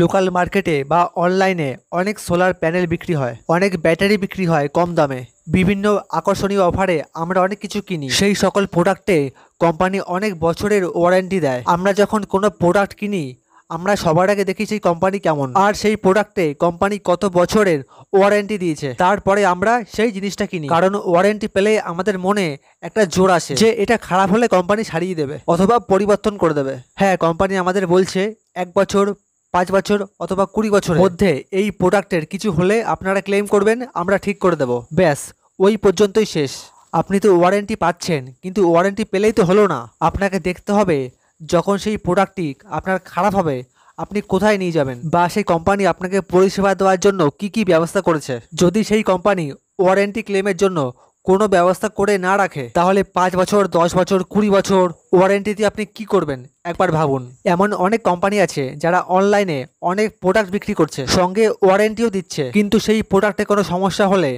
local মার্কেটে বা অনলাইনে অনেক সোলার প্যানেল বিক্রি হয় অনেক ব্যাটারি বিক্রি হয় কম দামে বিভিন্ন আকর্ষণীয় অফারে আমরা অনেক কিছু কিনি সেই সকল প্রোডাক্টে কোম্পানি অনেক বছরের ওয়ারেন্টি দেয় আমরা যখন কোনো প্রোডাক্ট কিনি আমরা সবার আগে দেখি সেই কোম্পানি কেমন আর সেই প্রোডাক্টে কোম্পানি কত বছরের ওয়ারেন্টি দিয়েছে তারপরে আমরা সেই জিনিসটা কিনি কারণ ওয়ারেন্টি পেলে আমাদের মনে একটা জোর আসে যে এটা খারাপ হলে কোম্পানি সারিয়ে দেবে অথবা পরিবর্তন করে দেবে হ্যাঁ কোম্পানি আমাদের বলছে এক বছর পাঁচ বছর অথবা কুড়ি বছরের মধ্যে এই প্রোডাক্টের কিছু হলে আপনারা ক্লেম করবেন আমরা ঠিক করে দেব ব্যাস ওই পর্যন্তই শেষ আপনি তো ওয়ারেন্টি পাচ্ছেন কিন্তু ওয়ারেন্টি পেলেই তো হলো না আপনাকে দেখতে হবে যখন সেই প্রোডাক্টটি আপনার খারাপ হবে আপনি কোথায় নিয়ে যাবেন বা সেই কোম্পানি আপনাকে পরিষেবা দেওয়ার জন্য কি কি ব্যবস্থা করেছে যদি সেই কোম্পানি ওয়ারেন্টি ক্লেমের জন্য কোনো ব্যবস্থা করে না রাখে তাহলে পাঁচ বছর দশ বছর কুড়ি বছর ওয়ারেন্টিতে আপনি কি করবেন একবার ভাবুন এমন অনেক কোম্পানি আছে যারা অনলাইনে অনেক প্রোডাক্ট বিক্রি করছে সঙ্গে ওয়ারেন্টিও দিচ্ছে কিন্তু সেই প্রোডাক্টে কোনো সমস্যা হলে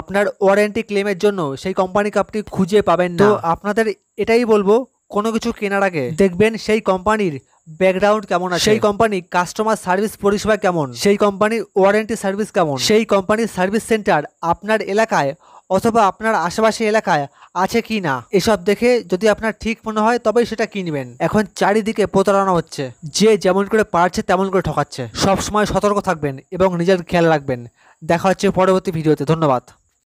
আপনার ওয়ারেন্টি ক্লেমের জন্য সেই কোম্পানিকে আপনি খুঁজে পাবেন না তো আপনাদের এটাই বলবো কোনো কিছু কেনার আগে দেখবেন সেই কোম্পানির ব্যাকগ্রাউন্ড কেমন আছে সেই কোম্পানি কাস্টমার সার্ভিস পরিষেবা কেমন সেই কোম্পানির ওয়ারেন্টি সার্ভিস কেমন সেই কোম্পানির সার্ভিস সেন্টার আপনার এলাকায় অথবা আপনার আশেপাশে এলাকায় আছে কি না এসব দেখে যদি আপনার ঠিক মনে হয় তবেই সেটা কিনবেন এখন চারিদিকে প্রতারণা হচ্ছে যে যেমন করে পারছে তেমন করে ঠকাচ্ছে সবসময় সতর্ক থাকবেন এবং নিজের খেয়াল রাখবেন দেখা হচ্ছে পরবর্তী ভিডিওতে ধন্যবাদ